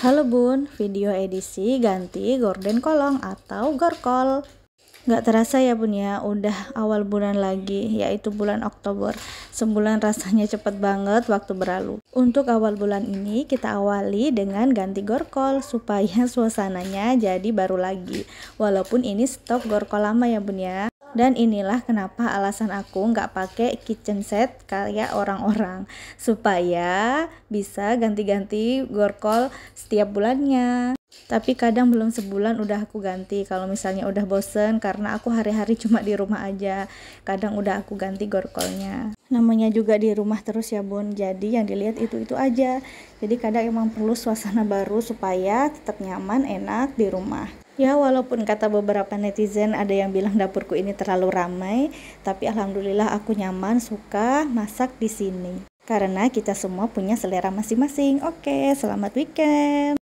Halo Bun, video edisi ganti gorden kolong atau gorkol. Gak terasa ya Bun ya, udah awal bulan lagi, yaitu bulan Oktober. Sebulan rasanya cepet banget waktu berlalu. Untuk awal bulan ini kita awali dengan ganti gorkol supaya suasananya jadi baru lagi. Walaupun ini stok gorkol lama ya Bun ya. Dan inilah kenapa alasan aku nggak pakai kitchen set kayak orang-orang supaya bisa ganti-ganti gorkol setiap bulannya. Tapi kadang belum sebulan udah aku ganti kalau misalnya udah bosen karena aku hari-hari cuma di rumah aja. Kadang udah aku ganti gorkolnya. Namanya juga di rumah terus ya Bun. Jadi yang dilihat itu-itu aja. Jadi kadang emang perlu suasana baru supaya tetap nyaman, enak di rumah. Ya walaupun kata beberapa netizen ada yang bilang dapurku ini terlalu ramai, tapi alhamdulillah aku nyaman suka masak di sini. Karena kita semua punya selera masing-masing. Oke, selamat weekend.